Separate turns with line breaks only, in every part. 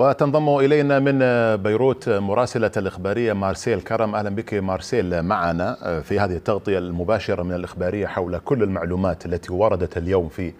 وتنضم إلينا من بيروت مراسلة الإخبارية مارسيل كرم أهلا بك مارسيل معنا في هذه التغطية المباشرة من الإخبارية حول كل المعلومات التي وردت اليوم في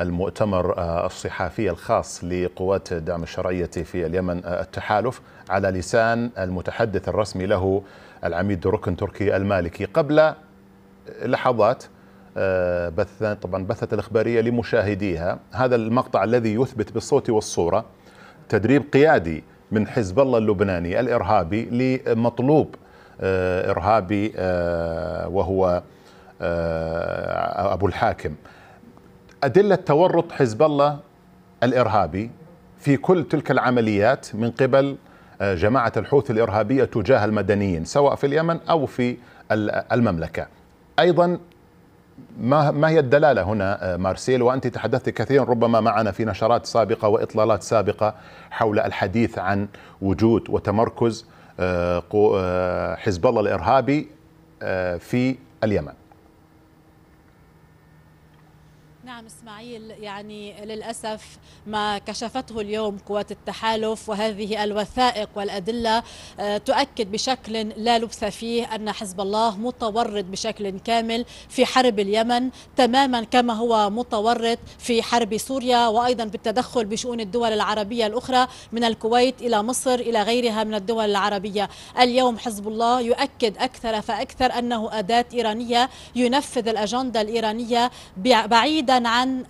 المؤتمر الصحافي الخاص لقوات الدعم الشرعية في اليمن التحالف على لسان المتحدث الرسمي له العميد ركن تركي المالكي قبل لحظات بث طبعا بثت الإخبارية لمشاهديها هذا المقطع الذي يثبت بالصوت والصورة تدريب قيادي من حزب الله اللبناني الارهابي لمطلوب آه، ارهابي آه، وهو آه، ابو الحاكم ادله تورط حزب الله الارهابي في كل تلك العمليات من قبل جماعه الحوثي الارهابيه تجاه المدنيين سواء في اليمن او في المملكه ايضا ما ما هي الدلاله هنا آه، مارسيل وانت تحدثت كثيرا ربما معنا في نشرات سابقه واطلالات سابقه حول الحديث عن وجود وتمركز آه، آه، حزب الله الارهابي في اليمن
نعم اسماعيل يعني للاسف ما كشفته اليوم قوات التحالف وهذه الوثائق والادله آه، تؤكد بشكل لا لبث فيه ان حزب الله متورط بشكل كامل في حرب اليمن تماما كما هو متورط في حرب سوريا وايضا بالتدخل بشؤون الدول العربيه الاخرى من الكويت الى مصر الى غيرها من الدول العربيه، اليوم حزب الله يؤكد اكثر فاكثر انه اداه ايرانيه ينفذ الاجنده الايرانيه بعيدا عن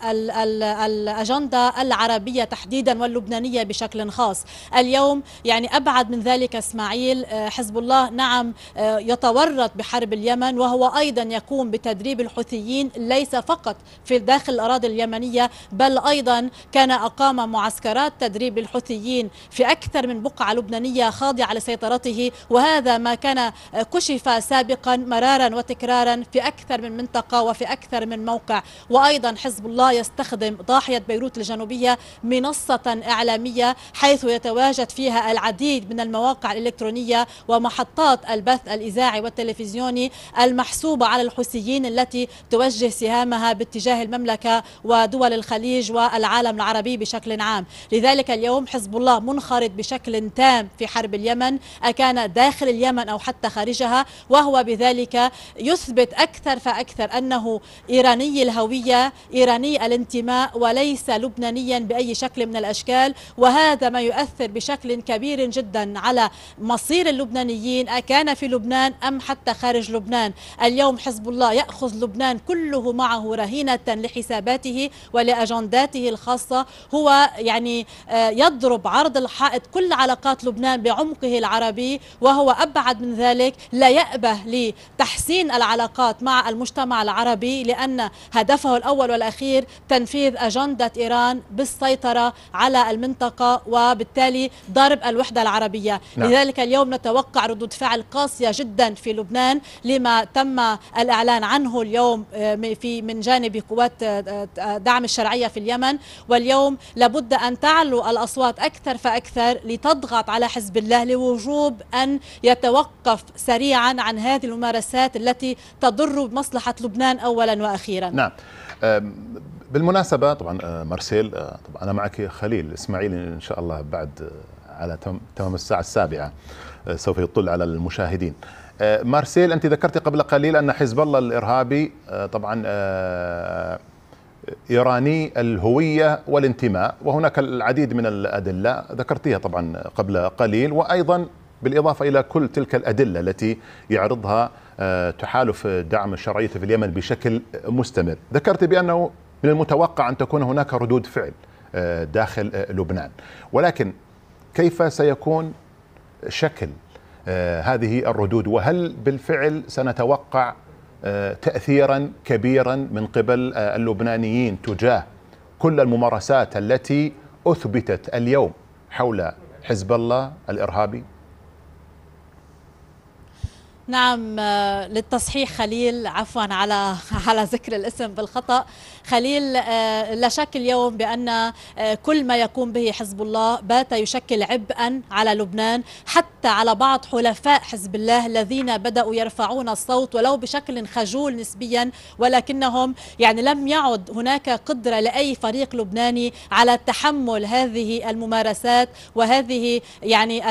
الأجندة العربية تحديدا واللبنانية بشكل خاص اليوم يعني أبعد من ذلك إسماعيل آه، حزب الله نعم آه، يتورط بحرب اليمن وهو أيضا يقوم بتدريب الحوثيين ليس فقط في داخل الأراضي اليمنية بل أيضا كان أقام معسكرات تدريب الحوثيين في أكثر من بقعة لبنانية خاضعة لسيطرته وهذا ما كان آه، كشف سابقا مرارا وتكرارا في أكثر من منطقة وفي أكثر من موقع وأيضا حزب الله يستخدم ضاحية بيروت الجنوبية منصة إعلامية حيث يتواجد فيها العديد من المواقع الإلكترونية ومحطات البث الإذاعي والتلفزيوني المحسوبة على الحوثيين التي توجه سهامها باتجاه المملكة ودول الخليج والعالم العربي بشكل عام لذلك اليوم حزب الله منخرط بشكل تام في حرب اليمن أكان داخل اليمن أو حتى خارجها وهو بذلك يثبت أكثر فأكثر أنه إيراني الهوية إيراني الانتماء وليس لبنانيا بأي شكل من الأشكال وهذا ما يؤثر بشكل كبير جدا على مصير اللبنانيين أكان في لبنان أم حتى خارج لبنان اليوم حزب الله يأخذ لبنان كله معه رهينة لحساباته ولأجنداته الخاصة هو يعني آه، يضرب عرض الحائط كل علاقات لبنان بعمقه العربي وهو أبعد من ذلك لا يأبه لتحسين العلاقات مع المجتمع العربي لأن هدفه الأول والأخير تنفيذ أجندة إيران بالسيطرة على المنطقة وبالتالي ضرب الوحدة العربية نعم. لذلك اليوم نتوقع ردود فعل قاسية جدا في لبنان لما تم الإعلان عنه اليوم آه، في من جانب قوات آه، آه، دعم الشرعية في اليمن واليوم لابد أن تعلو الأصوات أكثر فأكثر لتضغط على حزب الله لوجوب أن يتوقف سريعا عن هذه الممارسات التي تضر بمصلحة لبنان أولا وأخيرا نعم
بالمناسبه طبعا أه، مارسيل أه، طبعا انا معك خليل اسماعيل ان شاء الله بعد أه، على تمام الساعه السابعه سوف يطل على المشاهدين مارسيل انت ذكرت قبل قليل ان حزب الله الارهابي طبعا ايراني الهويه والانتماء وهناك العديد من الادله ذكرتيها طبعا قبل قليل وايضا بالاضافه الى كل تلك الادله التي يعرضها آه، تحالف دعم الشرعية في اليمن بشكل مستمر ذكرت بأنه من المتوقع أن تكون هناك ردود فعل آه، داخل آه، لبنان ولكن كيف سيكون شكل هذه الردود وهل بالفعل سنتوقع تأثيرا كبيرا من قبل اللبنانيين تجاه كل الممارسات التي أثبتت اليوم حول حزب الله الإرهابي
نعم آه، للتصحيح خليل عفوا على على ذكر الاسم بالخطا خليل آه، لا شك اليوم بان آه، كل ما يقوم به حزب الله بات يشكل عبئا على لبنان حتى على بعض حلفاء حزب الله الذين بداوا يرفعون الصوت ولو بشكل خجول نسبيا ولكنهم يعني لم يعد هناك قدره لاي فريق لبناني على تحمل هذه الممارسات وهذه يعني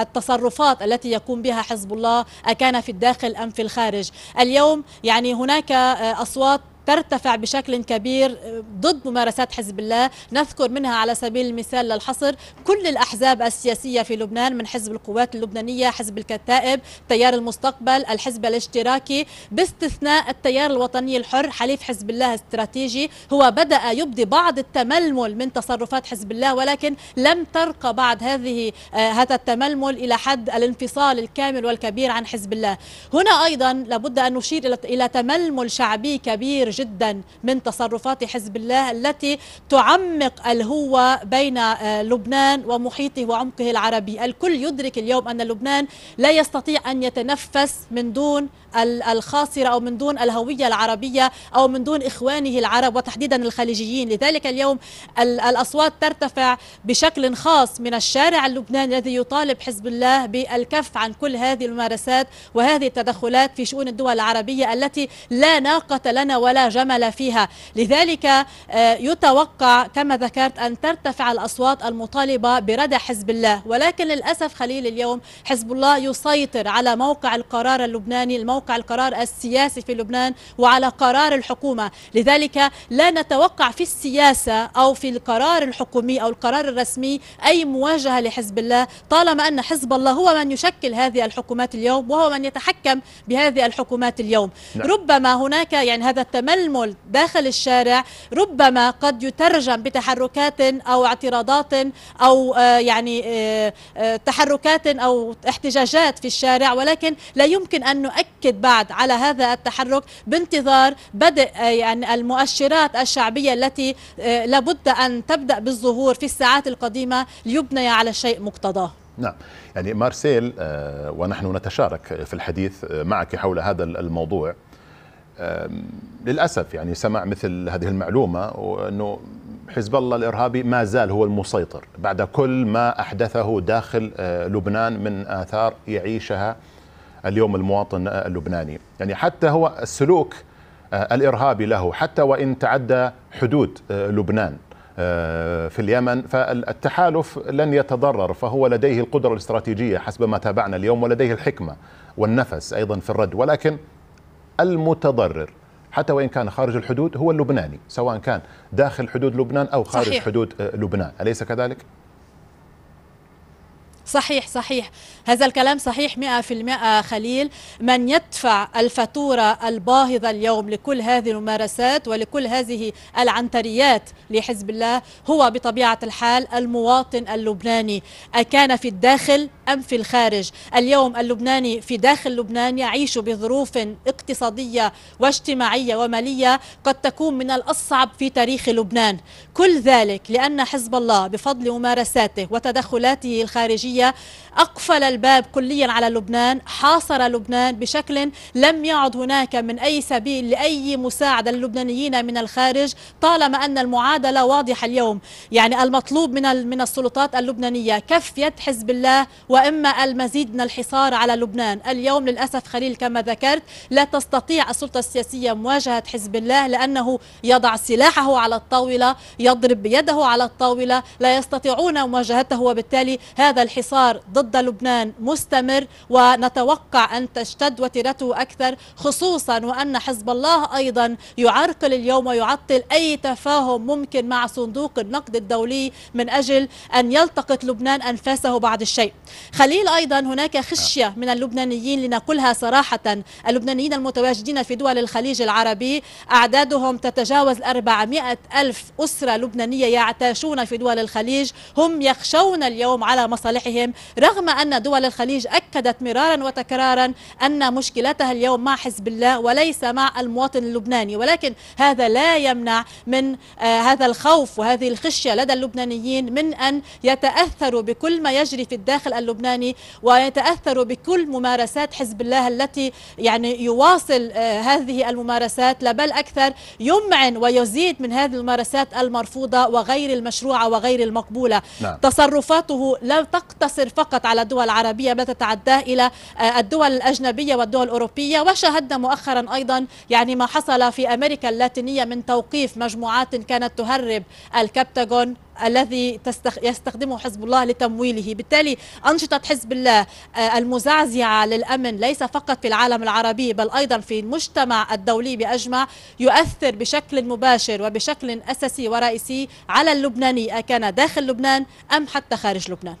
التصرفات التي يقوم بها حزب الله أكان في الداخل أم في الخارج اليوم يعني هناك آه، أصوات ترتفع بشكل كبير ضد ممارسات حزب الله نذكر منها على سبيل المثال للحصر كل الأحزاب السياسية في لبنان من حزب القوات اللبنانية حزب الكتائب تيار المستقبل الحزب الاشتراكي باستثناء التيار الوطني الحر حليف حزب الله استراتيجي هو بدأ يبدي بعض التململ من تصرفات حزب الله ولكن لم ترقى بعد هذه آه، هذا التململ إلى حد الانفصال الكامل والكبير عن حزب الله هنا أيضا لابد أن نشير إلى تململ شعبي كبير جدا من تصرفات حزب الله التي تعمق الهوة بين آه، لبنان ومحيطه وعمقه العربي الكل يدرك اليوم أن لبنان لا يستطيع أن يتنفس من دون الخاصرة أو من دون الهوية العربية أو من دون إخوانه العرب وتحديدا الخليجيين لذلك اليوم الأصوات ترتفع بشكل خاص من الشارع اللبناني الذي يطالب حزب الله بالكف عن كل هذه الممارسات وهذه التدخلات في شؤون الدول العربية التي لا ناقة لنا ولا جمل فيها لذلك آه، يتوقع كما ذكرت أن ترتفع الأصوات المطالبة بردع حزب الله ولكن للأسف خليل اليوم حزب الله يسيطر على موقع القرار اللبناني الموقع القرار السياسي في لبنان وعلى قرار الحكومة لذلك لا نتوقع في السياسة أو في القرار الحكومي أو القرار الرسمي أي مواجهة لحزب الله طالما أن حزب الله هو من يشكل هذه الحكومات اليوم وهو من يتحكم بهذه الحكومات اليوم لا. نعم. ربما هناك يعني هذا التمام التململ داخل الشارع ربما قد يترجم بتحركات أو اعتراضات أو آه، يعني آه، آه، تحركات أو احتجاجات في الشارع ولكن لا يمكن أن نؤكد بعد على هذا التحرك بانتظار بدء يعني المؤشرات الشعبية التي لابد أن تبدأ بالظهور في الساعات القديمة ليبني على شيء مقتضاه
نعم يعني مارسيل ونحن نتشارك في الحديث معك حول هذا الموضوع للاسف يعني سمع مثل هذه المعلومه وانه حزب الله الارهابي ما زال هو المسيطر بعد كل ما احدثه داخل آه، لبنان من اثار يعيشها اليوم المواطن آه، اللبناني يعني حتى هو السلوك آه، الارهابي له حتى وان تعدى حدود لبنان في اليمن فالتحالف لن يتضرر فهو لديه القدره الاستراتيجيه حسب ما تابعنا اليوم ولديه الحكمه والنفس ايضا في الرد ولكن المتضرر حتى وان كان خارج الحدود هو اللبناني سواء كان داخل حدود لبنان او خارج صحيح. حدود آه، لبنان اليس كذلك
صحيح صحيح هذا الكلام صحيح 100% خليل من يدفع الفاتورة الباهظة اليوم لكل هذه الممارسات ولكل هذه العنتريات لحزب الله هو بطبيعة الحال المواطن اللبناني أكان في الداخل أم في الخارج اليوم اللبناني في داخل لبنان يعيش بظروف اقتصادية واجتماعية ومالية قد تكون من الأصعب في تاريخ لبنان كل ذلك لأن حزب الله بفضل ممارساته وتدخلاته الخارجية أقفل الباب كليا على لبنان حاصر لبنان بشكل لم يعد هناك من أي سبيل لأي مساعدة للبنانيين من الخارج طالما أن المعادلة واضحة اليوم يعني المطلوب من من السلطات اللبنانية كف يد حزب الله وإما المزيد من الحصار على لبنان اليوم للأسف خليل كما ذكرت لا تستطيع السلطة السياسية مواجهة حزب الله لأنه يضع سلاحه على الطاولة يضرب بيده على الطاولة لا يستطيعون مواجهته وبالتالي هذا الحصار الحصار ضد لبنان مستمر ونتوقع أن تشتد وتيرته أكثر خصوصا وأن حزب الله أيضا يعرقل اليوم ويعطل أي تفاهم ممكن مع صندوق النقد الدولي من أجل أن يلتقط لبنان أنفاسه بعض الشيء خليل أيضا هناك خشية من اللبنانيين لنقلها صراحة اللبنانيين المتواجدين في دول الخليج العربي أعدادهم تتجاوز 400 ألف أسرة لبنانية يعتاشون في دول الخليج هم يخشون اليوم على مصالحهم بهم رغم أن دول الخليج أكدت مرارا وتكرارا أن مشكلتها اليوم مع حزب الله وليس مع المواطن اللبناني ولكن هذا لا يمنع من آه، هذا الخوف وهذه الخشية لدى اللبنانيين من أن يتأثروا بكل ما يجري في الداخل اللبناني ويتأثروا بكل ممارسات حزب الله التي يعني يواصل آه، هذه الممارسات لا بل أكثر يمعن ويزيد من هذه الممارسات المرفوضة وغير المشروعة وغير المقبولة نعم. تصرفاته لا تقطع تقتصر فقط على الدول العربية بل تتعداه إلى آه، الدول الأجنبية والدول الأوروبية وشاهدنا مؤخرا أيضا يعني ما حصل في أمريكا اللاتينية من توقيف مجموعات كانت تهرب الكبتاغون الذي يستخدمه حزب الله لتمويله بالتالي أنشطة حزب الله آه، المزعزعة للأمن ليس فقط في العالم العربي بل أيضا في المجتمع الدولي بأجمع يؤثر بشكل مباشر وبشكل أساسي ورئيسي على اللبناني كان داخل لبنان أم حتى خارج لبنان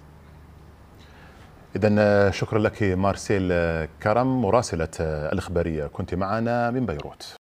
إذا آه، شكرا لك مارسيل آه، كرم مراسلة آه، الإخبارية كنت معنا من بيروت